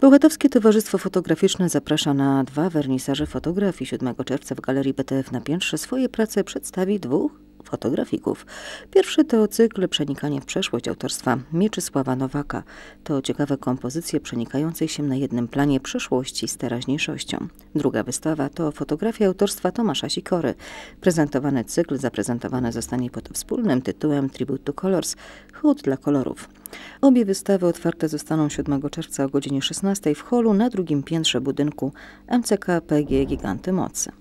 Bełchatowskie Towarzystwo Fotograficzne zaprasza na dwa wernisaże fotografii. 7 czerwca w Galerii BTF na Piętrze swoje prace przedstawi dwóch fotografików. Pierwszy to cykl Przenikanie w przeszłość autorstwa Mieczysława Nowaka. To ciekawe kompozycje przenikające się na jednym planie przyszłości z teraźniejszością. Druga wystawa to fotografia autorstwa Tomasza Sikory. Prezentowany cykl zaprezentowany zostanie pod wspólnym tytułem Tribute to Colors – Chłód dla kolorów. Obie wystawy otwarte zostaną 7 czerwca o godzinie 16 w holu na drugim piętrze budynku MCK PG Giganty Mocy.